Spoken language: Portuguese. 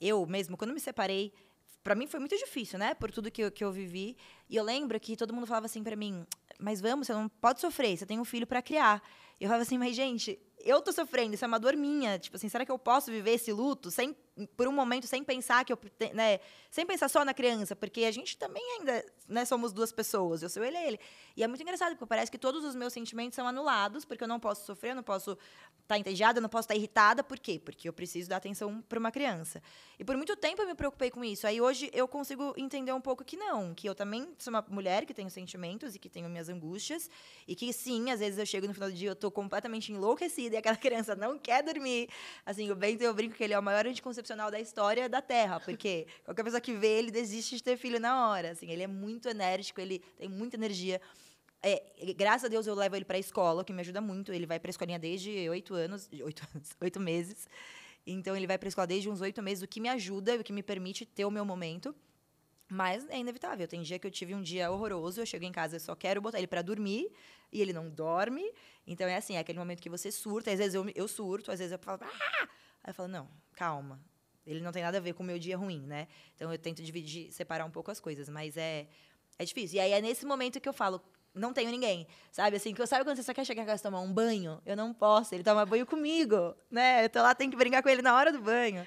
eu mesmo, quando me separei, para mim foi muito difícil, né? Por tudo que eu, que eu vivi. E eu lembro que todo mundo falava assim para mim: mas vamos, você não pode sofrer, você tem um filho para criar. E eu falava assim: mas gente, eu tô sofrendo, isso é uma dor minha. Tipo assim, será que eu posso viver esse luto sem, por um momento sem pensar que eu. Né, sem pensar só na criança? Porque a gente também ainda né, somos duas pessoas, eu sou ele e ele. E é muito engraçado, porque parece que todos os meus sentimentos são anulados, porque eu não posso sofrer, eu não posso estar tá entediada, eu não posso estar tá irritada. Por quê? Porque eu preciso dar atenção para uma criança. E por muito tempo eu me preocupei com isso. Aí hoje eu consigo entender um pouco que não, que eu também sou uma mulher que tenho sentimentos e que tenho minhas angústias. E que sim, às vezes eu chego no final do dia, eu tô completamente enlouquecida e aquela criança não quer dormir. Assim, o Bento, eu brinco que ele é o maior anticoncepcional da história da Terra, porque qualquer pessoa que vê ele desiste de ter filho na hora. Assim, ele é muito enérgico, ele tem muita energia. É, graças a Deus eu levo ele para a escola, que me ajuda muito. Ele vai para a escolinha desde oito anos, oito anos, oito meses. Então ele vai para a escola desde uns oito meses, o que me ajuda, e o que me permite ter o meu momento. Mas é inevitável. Tem dia que eu tive um dia horroroso, eu chego em casa, eu só quero botar ele para dormir e ele não dorme. Então é assim, é aquele momento que você surta. Às vezes eu, eu surto, às vezes eu falo, ah! Aí eu falo, não, calma. Ele não tem nada a ver com o meu dia ruim, né? Então eu tento dividir, separar um pouco as coisas, mas é, é difícil. E aí é nesse momento que eu falo, não tenho ninguém, sabe? Assim, que eu sabe quando você só quer chegar em casa tomar um banho? Eu não posso, ele toma banho comigo, né? Eu tô lá, tenho que brincar com ele na hora do banho.